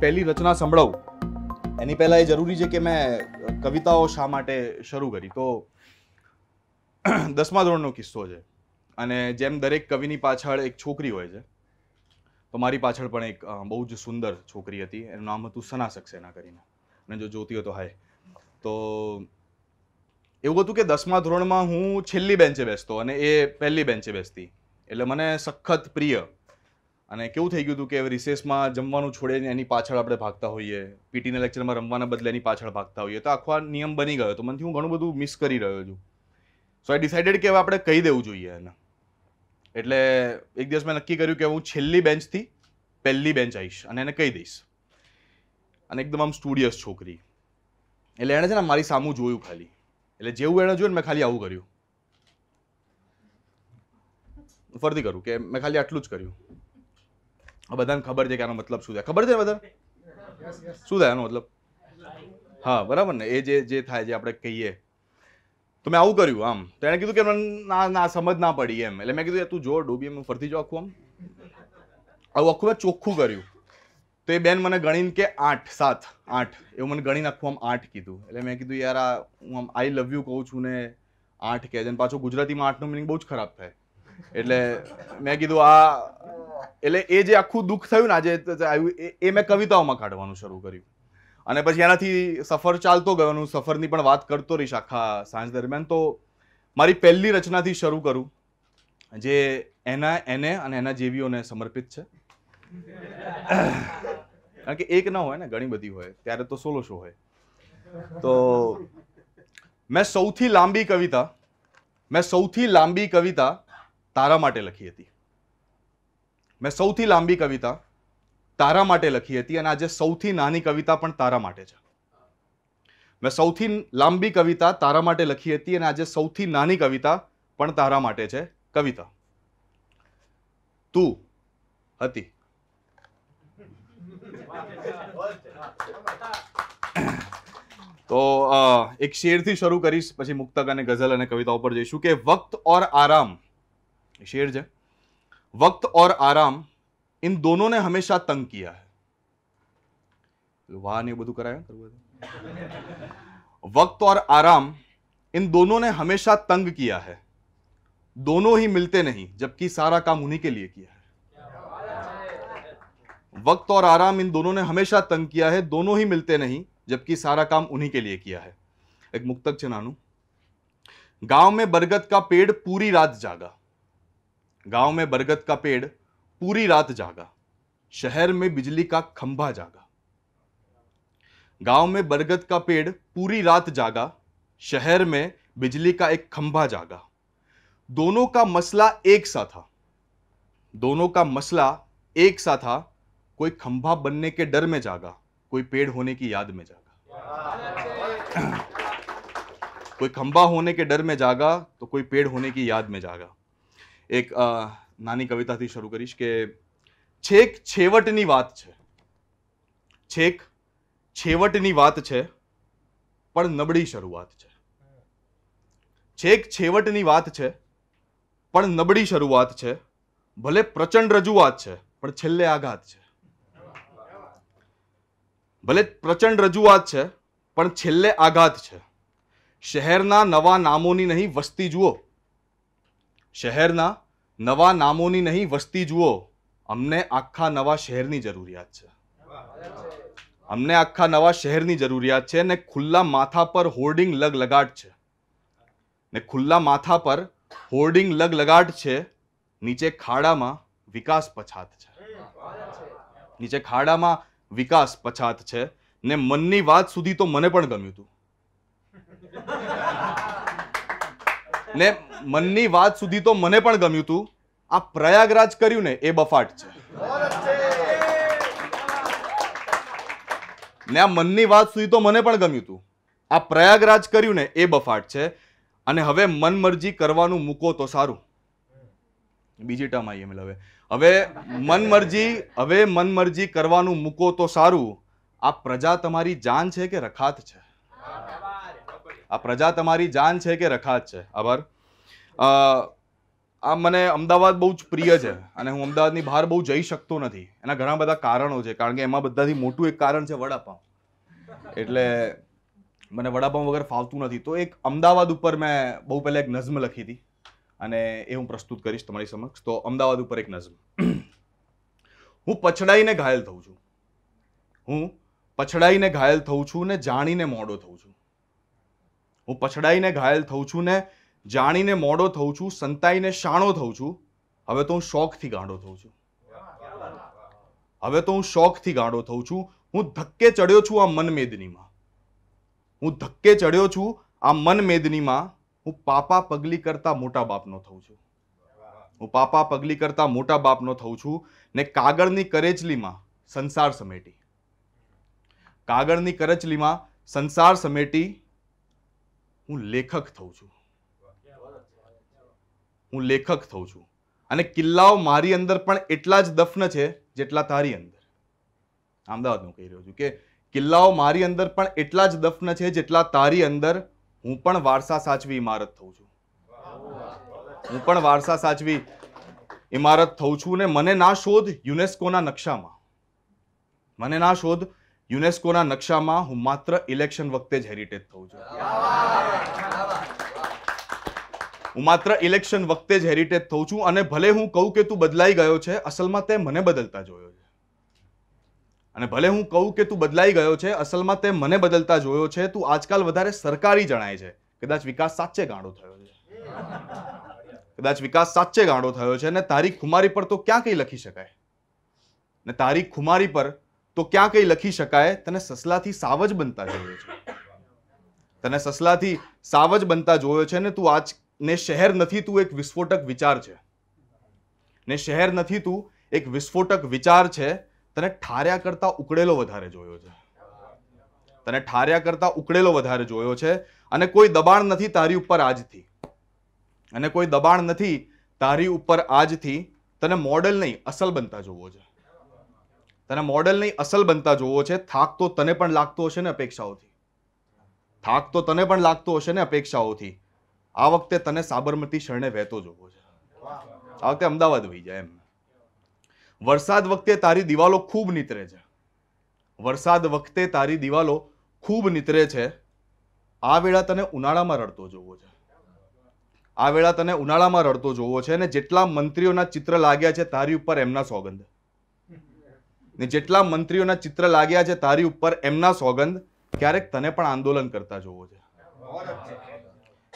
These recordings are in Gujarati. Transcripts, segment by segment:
તમારી પહેલી રચના સંભળાવું એની પહેલાં એ જરૂરી છે કે મેં કવિતાઓ શા માટે શરૂ કરી તો દસમા ધોરણનો કિસ્સો છે અને જેમ દરેક કવિની પાછળ એક છોકરી હોય છે તો મારી પાછળ પણ એક બહુ જ સુંદર છોકરી હતી એનું નામ હતું સના સક્સેના કરીને અને જો જોતી હતો હાય તો એવું હતું કે દસમા ધોરણમાં હું છેલ્લી બેન્ચે બેસતો અને એ પહેલી બેન્ચે બેસતી એટલે મને સખત પ્રિય અને કેવું થઈ ગયું હતું કે રિસેસમાં જમવાનું છોડીને એની પાછળ આપણે ભાગતા હોઈએ પીટીના લેક્ચરમાં રમવાના બદલે એની પાછળ ભાગતા હોઈએ તો આખો આ નિયમ બની ગયો તો મનથી હું ઘણું બધું મિસ કરી રહ્યો છું સો આઈ ડિસાઇડેડ કે હવે આપણે કહી દેવું જોઈએ એને એટલે એક દિવસ મેં નક્કી કર્યું કે હું છેલ્લી બેન્ચથી પહેલી બેન્ચ આવીશ અને એને કહી દઈશ અને એકદમ આમ સ્ટુડિયસ છોકરી એટલે એણે છે ને મારી સામું જોયું ખાલી એટલે જેવું એણે જોયું ને મેં ખાલી આવું કર્યું ફરતી કરું કે મેં ખાલી આટલું જ કર્યું આ બધાને ખબર છે કે આનો મતલબ શું છે ખબર છે બધા શું થાય આનો મતલબ હા બરાબર ને એ જે જે થાય છે આપણે કહીએ તો મેં આવું કર્યું આમ તો એણે કીધું કે મને ના ના સમજ ના પડી એમ એટલે મેં કીધું તું જો ડૂબી એમ ફરતી જો આખું આમ આવું આખું મેં ચોખ્ખું કર્યું તો એ બેન મને ગણીને કે આઠ સાત આઠ એવું મને ગણીને આખું આમ આઠ કીધું એટલે મેં કીધું યાર આ હું આમ આઈ લવ યુ કહું છું ને આઠ કહે છે પાછું ગુજરાતીમાં આઠનું મિનિંગ બહુ જ ખરાબ થાય એટલે મેં કીધું આ એટલે એ જે આખું દુઃખ થયું ને આજે આવ્યું એ મેં કવિતાઓમાં કાઢવાનું શરૂ કર્યું અને પછી એનાથી સફર ચાલતો ગયો હું સફરની પણ વાત કરતો રહીશ આખા સાંજ દરમિયાન તો મારી પહેલી રચનાથી શરૂ કરું જે એના એને અને એના જેવીઓને સમર્પિત છે કારણ કે એક ના હોય ને ઘણી બધી હોય ત્યારે તો સોલો શો હોય તો મેં સૌથી લાંબી કવિતા મેં સૌથી લાંબી કવિતા તારા માટે લખી હતી મેં સૌથી લાંબી કવિતા તારા માટે લખી હતી અને આજે સૌથી નાની કવિતા પણ તારા માટે છે મેં સૌથી લાંબી કવિતા તારા માટે લખી હતી અને આજે સૌથી નાની કવિતા પણ તારા માટે છે કવિતા તું હતી તો એક શેરથી શરૂ કરીશ પછી મુક્તક અને ગઝલ અને કવિતા ઉપર જઈશું કે વક્ત ઓર આરામ શેર છે वक्त और आराम इन दोनों ने हमेशा तंग किया है वाह नहीं बधु કરાય वक्त और आराम इन दोनों ने हमेशा तंग किया है दोनों ही मिलते नहीं जबकि सारा काम उन्हीं के लिए किया है वक्त और आराम इन दोनों ने हमेशा तंग किया है दोनों ही मिलते नहीं जबकि सारा काम उन्हीं के लिए किया है एक मुक्तक चनानू गांव में बरगद का पेड़ पूरी रात जागा गांव में बरगद का पेड़ पूरी रात जागा शहर में बिजली का खंभा जागा गांव में बरगद का पेड़ पूरी रात जागा शहर में बिजली का एक खंभा जागा दोनों का मसला एक सा था दोनों का मसला एक सा था कोई खंभा बनने के डर में जागा कोई पेड़ होने की याद में जागा कोई खंभा होने के डर में जागा तो कोई पेड़ होने की याद में जागा એક નાની કવિતાથી શરૂ કરીશ કે છેક છેવટની વાત છે છેક છેવટની વાત છે પણ નબળી શરૂઆત છે છેક છેવટની વાત છે પણ નબળી શરૂઆત છે ભલે પ્રચંડ રજૂઆત છે પણ છેલ્લે આઘાત છે ભલે પ્રચંડ રજૂઆત છે પણ છેલ્લે આઘાત છે શહેરના નવા નામોની નહીં વસ્તી જુઓ શહેરના નવા નામોની નહીં વસ્તી જુઓ અમને આખા નવા શહેરની જરૂરિયાત છે અમને આખા નવા શહેરની જરૂરિયાત છે ને ખુલ્લા માથા પર હોર્ડિંગ લગ લગાટ છે ને ખુલ્લા માથા પર હોર્ડિંગ લગ લગાટ છે નીચે ખાડામાં વિકાસ પછાત છે નીચે ખાડામાં વિકાસ પછાત છે ને મનની વાત સુધી તો મને પણ ગમ્યું હતું ને મનની વાત સુધી તો મને પણ ગમ્યું હતું આ પ્રયાગરાજ કર્યું ને એ બફાટ છે ને આ મનની વાત સુધી તો મને પણ ગમ્યું હતું આ પ્રયાગરાજ કર્યું ને એ બફાટ છે અને હવે મનમરજી કરવાનું મૂકો તો સારું બીજી ટર્મ આવી એમ હવે હવે મનમરજી હવે મનમરજી કરવાનું મૂકો તો સારું આ પ્રજા તમારી જાન છે કે રખાત છે આ પ્રજા તમારી જાન છે કે રખાત છે આભાર આ મને અમદાવાદ બહુ જ પ્રિય છે અને હું અમદાવાદની બહાર બહુ જઈ શકતો નથી એના ઘણા બધા કારણો છે કારણ કે એમાં બધાથી મોટું એક કારણ છે વડાપાઉં એટલે મને વડાપાઉં વગર ફાવતું નથી તો એક અમદાવાદ ઉપર મેં બહુ પહેલાં એક નઝમ લખી હતી અને એ હું પ્રસ્તુત કરીશ તમારી સમક્ષ તો અમદાવાદ ઉપર એક નઝમ હું પછડાઈને ઘાયલ થઉં છું હું પછડાઈને ઘાયલ થઉં છું ને જાણીને મોડો થઉં છું હું પછડાઈને ઘાયલ થઉં છું ને જાણીને મોડો થઉં છું સંતાઈને શાણો થઉં છું હવે તો હું શોખથી ગાંડો થઉં છું હવે તો હું શોખથી ગાંડો થઉં છું હું ધક્કે ચડ્યો છું આ મનમેદનીમાં હું ધક્કે ચડ્યો છું આ મનમેદનીમાં હું પાપા પગલી કરતા મોટા બાપનો થઉં છું હું પાપા પગલી કરતા મોટા બાપનો થઉં છું ને કાગળની કરેચલીમાં સંસાર સમેટી કાગળની કરચલીમાં સંસાર સમેટી હું લેખક થઉં છું હું લેખક થઉં છું અને કિલ્લાઓ મારી અંદર પણ એટલા જ દફન છે જેટલા તારી અંદર અમદાવાદ હું કહી રહ્યો છું કે કિલ્લાઓ મારી અંદર પણ એટલા જ દફન છે જેટલા તારી અંદર હું પણ વારસા સાચવી ઇમારત થઉં છું હું પણ વારસા સાચવી ઇમારત થઉં છું ને મને ના શોધ યુનેસ્કોના નકશામાં મને ના શોધ યુનેસ્કોના નકશામાં હું માત્ર ઇલેક્શન વખતે જ હેરિટેજ થઉં છું હું માત્ર ઇલેક્શન વખતે જ હેરિટેજ થઉં છું અને ભલે હું કહું કે તું બદલાઈ ગયો છે અસલમાં તે મને બદલતા જોયો છે અને ભલે હું કહું કે તું બદલાઈ ગયો છે અસલમાં તે મને બદલતા જોયો છે તું આજકાલ વધારે સરકારી જણાય છે કદાચ વિકાસ સાચે ગાંડો થયો છે કદાચ વિકાસ સાચે ગાંડો થયો છે અને તારી ખુમારી પર તો ક્યાં કંઈ લખી શકાય ને તારી ખુમારી પર તો ક્યાં કંઈ લખી શકાય તને સસલાથી સાવ જ બનતા જોયો છે તને સસલાથી સાવ જ બનતા જોયો છે ને તું આજ ને શહેર નથી તું એક વિસ્ફોટક વિચાર છે ને શહેર નથી તું એક વિસ્ફોટક વિચાર છે તને ઠાર્યા કરતા ઉકળેલો વધારે જોયો છે તને ઠાર્યા કરતા ઉકળેલો વધારે જોયો છે અને કોઈ દબાણ નથી તારી ઉપર આજથી અને કોઈ દબાણ નથી તારી ઉપર આજથી તને મોડેલ નહીં અસલ બનતા જોવો છે તને મોડલની અસલ બનતા જોવો છે થાક તો તને પણ લાગતો હશે ને અપેક્ષાઓથી થાક તો તને પણ લાગતો હશે ને અપેક્ષાઓથી આ વખતે તને સાબરમતી શરણે વહેતો જોવો છે આ વખતે અમદાવાદ વહી જાય એમ વરસાદ વખતે તારી દિવાલો ખૂબ નીતરે છે વરસાદ વખતે તારી દિવાલો ખૂબ નીતરે છે આ વેળા તને ઉનાળામાં રડતો જોવો છે આ વેળા તને ઉનાળામાં રડતો જોવો છે અને જેટલા મંત્રીઓના ચિત્ર લાગ્યા છે તારી ઉપર એમના સોગંધ ને જેટલા મંત્રીઓના ચિત્ર લાગ્યા છે તારી ઉપર એમના સોગંધ ક્યારેક તને પણ આંદોલન કરતા જોવો છે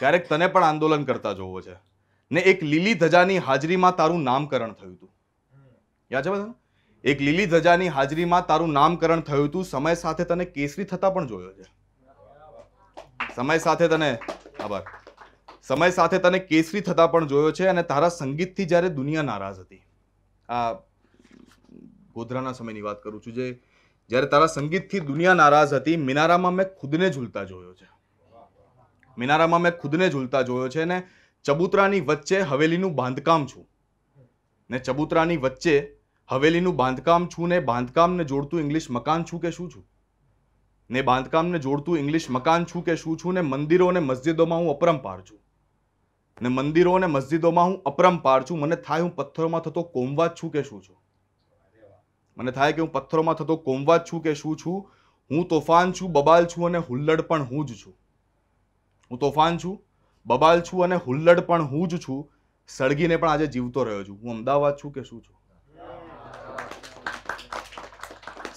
ક્યારેક તને પણ આંદોલન કરતા જોવો છે ને એક લીલી ધજાની હાજરીમાં તારું નામકરણ થયું હતું યાદ છે બધા એક લીલી ધજાની હાજરીમાં તારું નામકરણ થયું હતું સમય સાથે તને કેસરી થતા પણ જોયો છે સમય સાથે તને આભાર સમય સાથે તને કેસરી થતા પણ જોયો છે અને તારા સંગીતથી જ્યારે દુનિયા નારાજ હતી આ ગોધરાના સમયની વાત કરું છું જે જ્યારે તારા સંગીતથી દુનિયા નારાજ હતી મિનારામાં મેં ખુદને ઝૂલતા જોયો છે મિનારામાં મેં ખુદને ઝૂલતા જોયો છે ને ચબુતરાની વચ્ચે હવેલીનું બાંધકામ છું ને ચબુતરાની વચ્ચે હવેલીનું બાંધકામ છું ને બાંધકામને જોડતું ઇંગ્લિશ મકાન છું કે શું છું ને બાંધકામને જોડતું ઇંગ્લિશ મકાન છું કે શું છું ને મંદિરો અને મસ્જિદોમાં હું અપરંપાર છું ને મંદિરો અને મસ્જિદોમાં હું અપરંપાર છું મને થાય હું પથ્થરોમાં થતો કોમવાદ છું કે શું છું મને થાય કે હું પથ્થરોમાં થતો કોમવાદ છું કે શું છું હું તોફાન છું બબાલ છું અને હુલ્લડ પણ હું જ છું હું તોફાન છું બબાલ છું અને હુલ્લડ પણ હું જ છું સળગીને પણ આજે જીવતો રહ્યો છું હું અમદાવાદ છું કે શું છું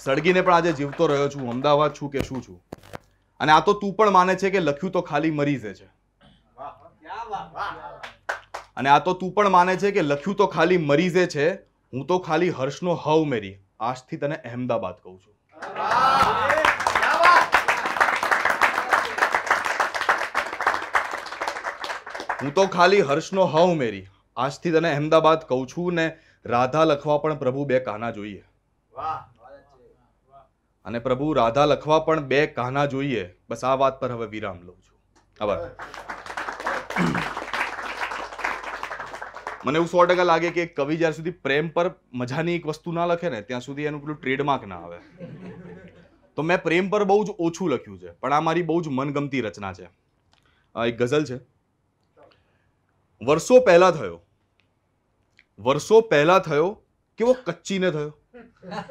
સળગીને પણ આજે જીવતો રહ્યો છું અમદાવાદ છું કે શું છું અને આ તો તું પણ માને છે કે લખ્યું તો ખાલી મરીઝે છે અને આ તો તું પણ માને છે કે લખ્યું તો ખાલી મરીઝે છે હું તો ખાલી હર્ષનો હવ મેરી આજથી તને અહેમદાબાદ કહું છું હું તો ખાલી હર્ષનો હ ઉમેરી આજથી તને અહેમદાબાદ કહું છું ને રાધા લખવા પણ પ્રભુ બે કાના જોઈએ અને પ્રભુ રાધા લખવા પણ બે કાના જોઈએ બસ આ વાત પર હવે વિરામ લઉં છું આભાર મને એવું સો ટકા લાગે કે કવિ જ્યાં સુધી પ્રેમ પર મજાની એક વસ્તુ ના લખે ને ત્યાં સુધી એનું પેલું ટ્રેડમાર્ક ના આવે તો મેં પ્રેમ પર બહુ જ ઓછું લખ્યું છે પણ આ મારી બહુ જ મનગમતી રચના છે એક ગઝલ છે વર્ષો પહેલા થયો વર્ષો પહેલા થયો કેવો કચ્ચીને થયો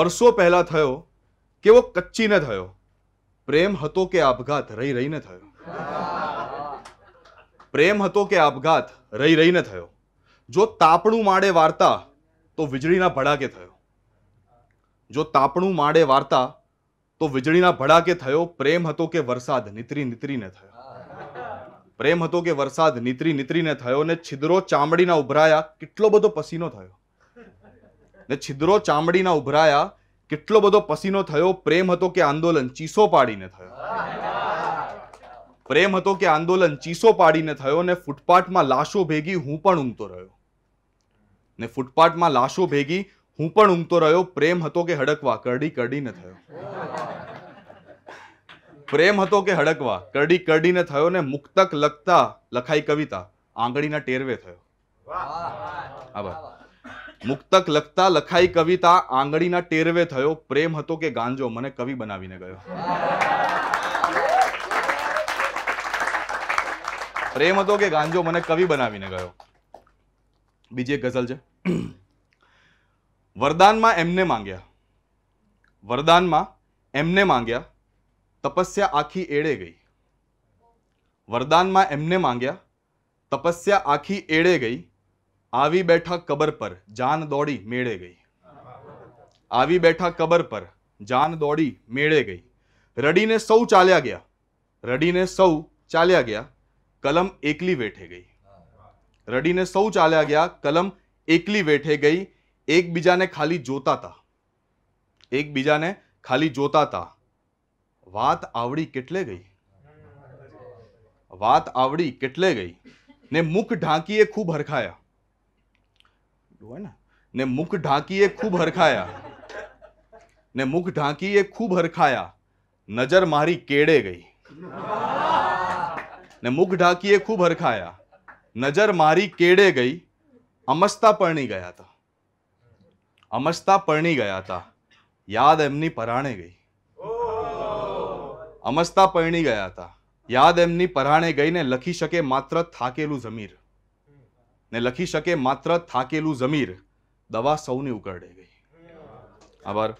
વર્ષો પહેલા થયો કેવો કચ્ચીને થયો પ્રેમ હતો કે આપઘાત રહી રહીને થયો પ્રેમ હતો કે આપઘાત રહી રહીને થયો જો તાપણું માડે વાર્તા તો વીજળીના ભડાકે થયો જો તાપણું માડે વાર્તા તો વીજળીના ભડાકે થયો પ્રેમ હતો કે વરસાદ નીતરી નીતરીને થયો પ્રેમ હતો કે વરસાદ નીતરી નીતરીને થયો ને છિદ્રો ચામડીના ઉભરાયા કેટલો બધો પસીનો થયો ને છિદ્રો ચામડીના ઉભરાયા કેટલો બધો પસીનો થયો પ્રેમ હતો કે આંદોલન ચીસો પાડીને થયો પ્રેમ હતો કે આંદોલન ચીસો પાડીને થયો ને ફૂટપાથમાં લાશો ભેગી હું પણ ઊંઘતો રહ્યો ને ફૂટપાથમાં લાશો ભેગી હું પણ ઊંઘતો રહ્યો પ્રેમ હતો કે હડકવા કરડી કરડીને થયો પ્રેમ હતો કે હડકવા કરડી કરડીને થયો ને મુક્તક લખતા લખાઈ કવિતા આંગળીના ટેરવે થયો આભાર મુક્તક લખતા લખાઈ કવિતા આંગળીના ટેરવે થયો પ્રેમ હતો કે ગાંજો મને કવિ બનાવીને ગયો પ્રેમ હતો કે ગાંજો મને કવિ બનાવીને ગયો બીજી એક ગઝલ છે વરદાનમાં એમને માંગ્યા વરદાનમાં એમને માંગ્યા તપસ્યા આખી એળે ગઈ વરદાનમાં એમને માંગ્યા તપસ્યા આખી એળે ગઈ આવી બેઠા કબર પર જાન દોડી મેળે ગઈ આવી બેઠા કબર પર જાન દોડી મેળે ગઈ રડીને સૌ ચાલ્યા ગયા રડીને સૌ ચાલ્યા ગયા कलम एकली बैठे गई रडी ने सौ चाल्या गया कलम एकली बैठे गई एक बीजा ने खाली जोता था एक बीजा ने खाली जोता था वात आवड़ी किटले गई वात आवड़ी किटले गई ने मुख ढांकी खूब हरखाया ने मुख ढांकी खूब हरखाया ने मुख ढांकी खूब हरखाया नजर मारी केड़े गई ને મુખ ઢાંકીએ ખૂબ હરખાયા નજર મારી કેડે ગઈ અમસ્તા પરણી ગયા હતા અમસ્તા પરણી ગયા હતા યાદ એમની પરાણે ગઈ અમસ્તા પરણી ગયા હતા યાદ એમની પરાણે ગઈને લખી શકે માત્ર થાકેલું જમીર ને લખી શકે માત્ર થાકેલું જમીર દવા સૌની ઉકરડે ગઈ આભાર